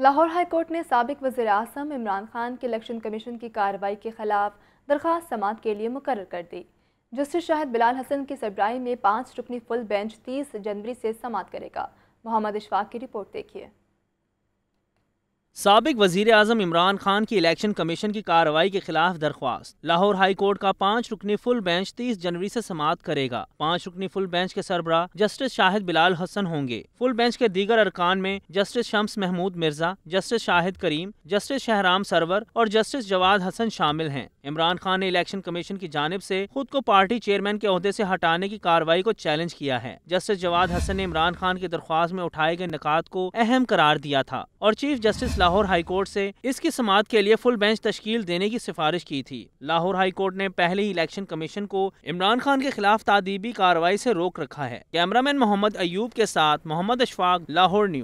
Lahore high court ने सबक वजी अजम इमरान खान के इलेक्शन कमीशन की कार्रवाई के खिलाफ दरख्वास्त समात के लिए मुकर कर दी जस्टिस शाहिद बिलाल हसन की सरबराही में पाँच रुकनी फुल बेंच तीस जनवरी से समात करेगा मोहम्मद इशफाक की रिपोर्ट देखिए सबक वजीर अजम इमरान खान की इलेक्शन कमीशन की कार्रवाई के खिलाफ दरख्वास्त लाहौर हाई कोर्ट का पाँच रुकनी फुल बेंच तीस जनवरी से समाप्त करेगा पाँच रुकनी फुल बेंच के सरबरा जस्टिस शाहिद बिलाल हसन होंगे फुल बेंच के दीगर अरकान में justice Shams Mahmood Mirza justice Shahid Karim justice Shahram Sarwar और जस्टिस जवाद हसन शामिल हैं इमरान खान ने इलेक्शन कमीशन की जानब ऐसी खुद को पार्टी चेयरमैन के अहदे ऐसी हटाने की कार्रवाई को चैलेंज किया है जस्टिस जवाद हसन ने इमरान खान की दरख्वास्त में उठाए गए निकात को अहम करार दिया था और चीफ जस्टिस लाहौर हाईकोर्ट से इसकी समात के लिए फुल बेंच तश्कील देने की सिफारिश की थी लाहौर हाईकोर्ट ने पहले ही इलेक्शन कमीशन को इमरान खान के खिलाफ तादीबी कार्रवाई से रोक रखा है कैमरामैन मोहम्मद अयूब के साथ मोहम्मद अशफाक लाहौर न्यूज